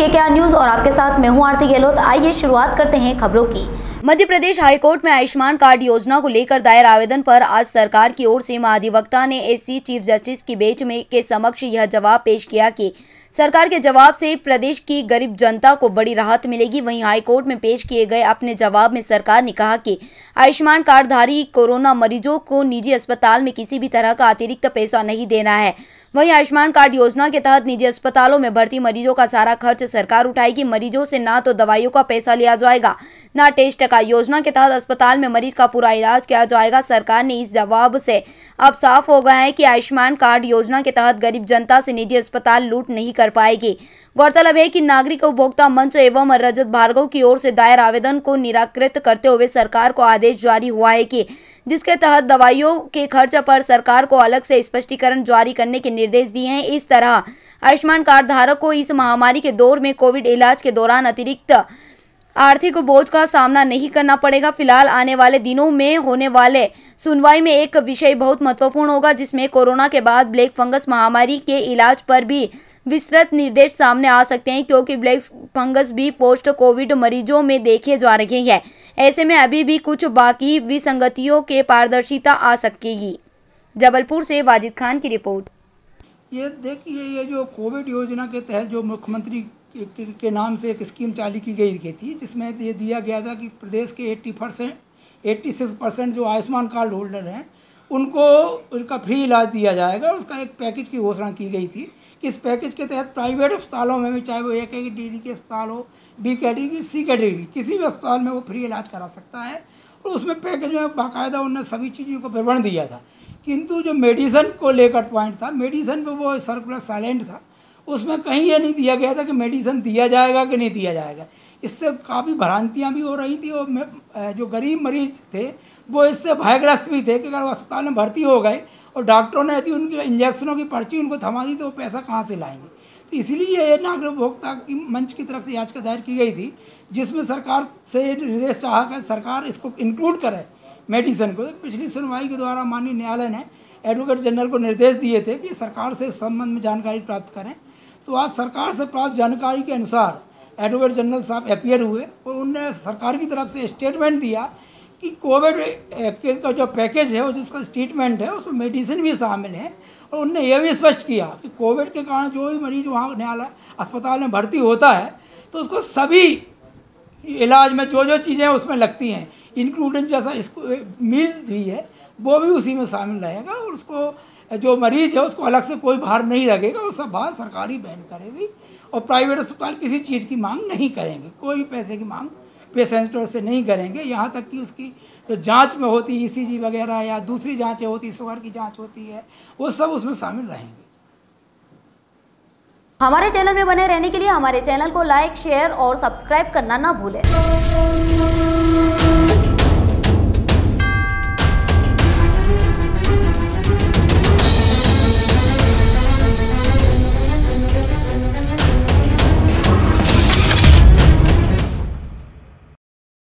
के के R news और आपके साथ मैं हूँ आरती गहलोत आइए शुरुआत करते हैं खबरों की मध्य प्रदेश हाईकोर्ट में आयुष्मान कार्ड योजना को लेकर दायर आवेदन पर आज सरकार की ओर से महाधिवक्ता ने एससी चीफ जस्टिस की बेंच में के समक्ष यह जवाब पेश किया कि सरकार के जवाब से प्रदेश की गरीब जनता को बड़ी राहत मिलेगी वहीं हाईकोर्ट में पेश किए गए अपने जवाब में सरकार ने कहा कि आयुष्मान कार्डधारी कोरोना मरीजों को निजी अस्पताल में किसी भी तरह का अतिरिक्त पैसा नहीं देना है वहीं आयुष्मान कार्ड योजना के तहत निजी अस्पतालों में भर्ती मरीजों का सारा खर्च सरकार उठाएगी मरीजों से ना तो दवाइयों का पैसा लिया जाएगा ना टेस्ट का योजना के तहत अस्पताल में मरीज का पूरा इलाज किया जाएगा सरकार ने इस जवाब से अब साफ हो गया है कि आयुष्मान कार्ड योजना के तहत गरीब जनता से निजी अस्पताल लूट नहीं कर पाएगी गौरतलब है कि नागरिक उपभोक्ता मंच एवं रजत भार्गव की ओर से दायर आवेदन को निराकृत करते हुए सरकार को आदेश जारी हुआ है कि जिसके तहत दवाइयों के खर्च पर सरकार को अलग से स्पष्टीकरण जारी करने के निर्देश दिए हैं इस तरह आयुष्मान कार्ड धारक को इस महामारी के दौर में कोविड इलाज के दौरान अतिरिक्त आर्थिक बोझ का सामना नहीं करना पड़ेगा फिलहाल आने वाले दिनों में होने वाले सुनवाई में एक विषय बहुत महत्वपूर्ण होगा जिसमें कोरोना के बाद ब्लैक फंगस महामारी के इलाज पर भी विस्तृत निर्देश सामने आ सकते हैं क्योंकि ब्लैक फंगस भी पोस्ट कोविड मरीजों में देखे जा रहे हैं ऐसे में अभी भी कुछ बाकी विसंगतियों के पारदर्शिता आ सकेगी जबलपुर से वाजिद खान की रिपोर्ट ये देखिए ये जो कोविड योजना के तहत जो मुख्यमंत्री के नाम से एक स्कीम चालू की गई गई थी जिसमें ये दिया गया था कि प्रदेश के 80 परसेंट एट्टी सिक्स परसेंट जो आयुष्मान कार्ड होल्डर हैं उनको उनका फ्री इलाज दिया जाएगा उसका एक पैकेज की घोषणा की गई थी कि इस पैकेज के तहत प्राइवेट अस्पतालों में भी चाहे वो ए डी के अस्पताल हो बी कैटेगरी सी कैटेगरी किसी भी अस्पताल में वो फ्री इलाज करा सकता है और उसमें पैकेज में बाकायदा उन्होंने सभी चीज़ों को विवरण दिया था किंतु जो मेडिसन को लेकर पॉइंट था मेडिसन पर वो सर्कुलर साइलेंट था उसमें कहीं ये नहीं दिया गया था कि मेडिसन दिया जाएगा कि नहीं दिया जाएगा इससे काफ़ी भ्रांतियाँ भी हो रही थी और जो गरीब मरीज थे वो इससे भयग्रस्त भी थे कि अगर वो अस्पताल में भर्ती हो गए और डॉक्टरों ने यदि उनके इंजेक्शनों की पर्ची उनको थमा दी तो वो पैसा कहाँ से लाएंगे तो इसलिए ये नागरिक उपभोक्ता की मंच की तरफ से याचिका दायर की गई थी जिसमें सरकार से निर्देश चाहा कि सरकार इसको इंक्लूड करे मेडिसिन को पिछली सुनवाई के द्वारा माननीय न्यायालय ने एडवोकेट जनरल को निर्देश दिए थे कि सरकार से इस संबंध में जानकारी प्राप्त करें तो आज सरकार से प्राप्त जानकारी के अनुसार एडवोकेट जनरल साहब अपियर हुए और उनने सरकार की तरफ से स्टेटमेंट दिया कि कोविड का जो पैकेज है और जिसका ट्रीटमेंट है उसमें मेडिसिन भी शामिल है और उनने यह भी स्पष्ट किया कि कोविड के कारण जो भी मरीज वहाँ न्यायालय अस्पताल में भर्ती होता है तो उसको सभी इलाज में जो जो चीज़ें उसमें लगती हैं इंक्लूडिंग जैसा इसको मील भी है वो भी उसी में शामिल रहेगा और उसको जो मरीज है उसको अलग से कोई भार नहीं लगेगा वो सब भार सरकारी बहन करेगी और प्राइवेट अस्पताल किसी चीज़ की मांग नहीं करेंगे कोई भी पैसे की मांग पेशेंट से नहीं करेंगे यहाँ तक कि उसकी जो जांच में होती ईसीजी e वगैरह या दूसरी जाँचें होती शुगर की जाँच होती है वो सब उसमें शामिल रहेंगे हमारे चैनल में बने रहने के लिए हमारे चैनल को लाइक शेयर और सब्सक्राइब करना ना भूलें